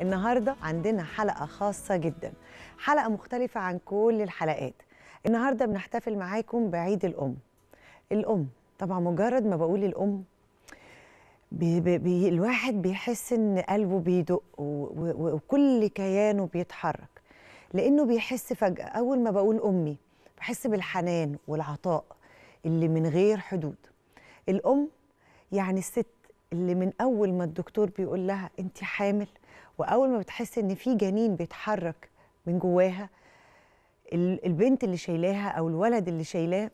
النهارده عندنا حلقه خاصه جدا حلقه مختلفه عن كل الحلقات النهارده بنحتفل معاكم بعيد الام الام طبعا مجرد ما بقول الام بي بي الواحد بيحس ان قلبه بيدق وكل كيانه بيتحرك لانه بيحس فجاه اول ما بقول امي بحس بالحنان والعطاء اللي من غير حدود الام يعني الست اللي من اول ما الدكتور بيقول لها انت حامل واول ما بتحس ان في جنين بيتحرك من جواها البنت اللي شايلاها او الولد اللي شايلاه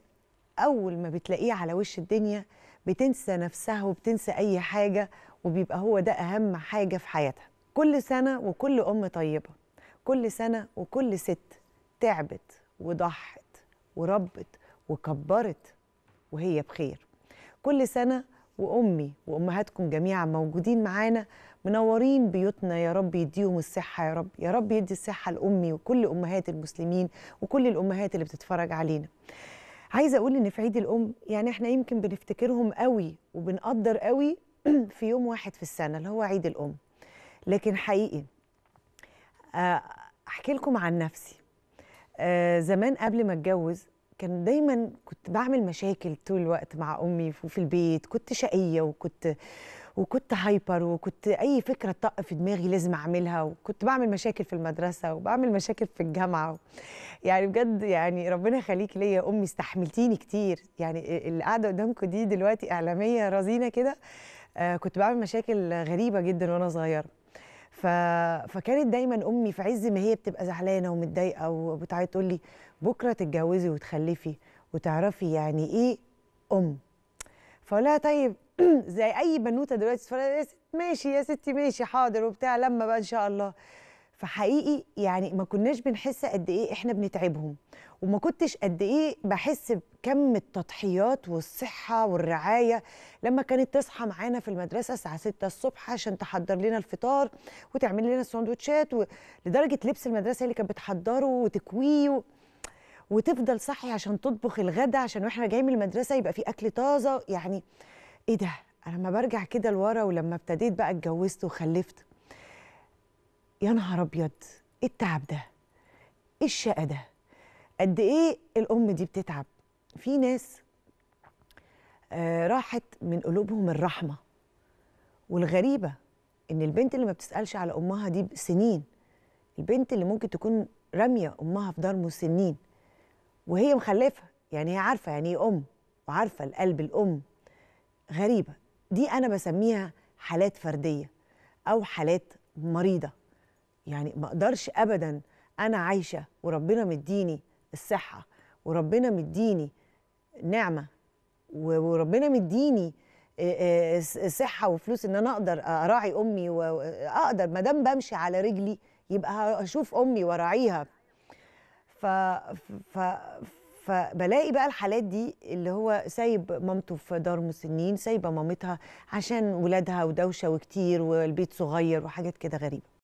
اول ما بتلاقيه على وش الدنيا بتنسى نفسها وبتنسى اي حاجه وبيبقى هو ده اهم حاجه في حياتها كل سنه وكل ام طيبه كل سنه وكل ست تعبت وضحت وربت وكبرت وهي بخير كل سنه وامي وامهاتكم جميعا موجودين معانا منورين بيوتنا يا رب يديهم الصحه يا رب يا رب يدي الصحه لامي وكل امهات المسلمين وكل الامهات اللي بتتفرج علينا عايزه اقول ان في عيد الام يعني احنا يمكن بنفتكرهم قوي وبنقدر قوي في يوم واحد في السنه اللي هو عيد الام لكن حقيقي آه، احكي لكم عن نفسي آه، زمان قبل ما اتجوز كان دايما كنت بعمل مشاكل طول الوقت مع امي في البيت كنت شقيه وكنت وكنت هايبر وكنت اي فكره طق في دماغي لازم اعملها وكنت بعمل مشاكل في المدرسه وبعمل مشاكل في الجامعه يعني بجد يعني ربنا يخليك ليا امي استحملتيني كتير يعني اللي قاعده قدامكم دي دلوقتي اعلاميه رزينه كده آه، كنت بعمل مشاكل غريبه جدا وانا صغيره ف... فكانت دايما امي في عز ما هي بتبقى زعلانه ومتضايقه وبتعيط تقول لي بكره تتجوزي وتخلفي وتعرفي يعني ايه ام فاقول لها طيب زي اي بنوته دلوقتي ماشي يا ستي ماشي حاضر وبتاع لما بقى ان شاء الله فحقيقي يعني ما كناش بنحس قد ايه احنا بنتعبهم وما كنتش قد ايه بحس بكم التضحيات والصحه والرعايه لما كانت تصحى معانا في المدرسه الساعه 6 الصبح عشان تحضر لنا الفطار وتعمل لنا السندوتشات لدرجه لبس المدرسه اللي كانت بتحضره وتكويه وتفضل صحي عشان تطبخ الغدا عشان واحنا جايين من المدرسه يبقى في اكل طازه يعني ايه ده انا لما برجع كده لورا ولما ابتديت بقى اتجوزت وخلفت يا نهار ابيض ايه التعب ده ايه الشقه ده قد ايه الام دي بتتعب في ناس آه راحت من قلوبهم الرحمه والغريبه ان البنت اللي ما بتسالش على امها دي سنين البنت اللي ممكن تكون راميه امها في دار مسنين وهي مخلفه يعني هي عارفه يعني ايه ام وعارفه القلب الام غريبه دي انا بسميها حالات فرديه او حالات مريضه يعني ما اقدرش ابدا انا عايشه وربنا مديني الصحه وربنا مديني نعمه وربنا مديني صحه وفلوس ان انا اقدر اراعي امي واقدر ما دام بمشي على رجلي يبقى اشوف امي واراعيها ف... ف... فبلاقي بقى الحالات دي اللي هو سايب مامته في دار مسنين سايبه مامتها عشان ولادها ودوشه وكتير والبيت صغير وحاجات كده غريبه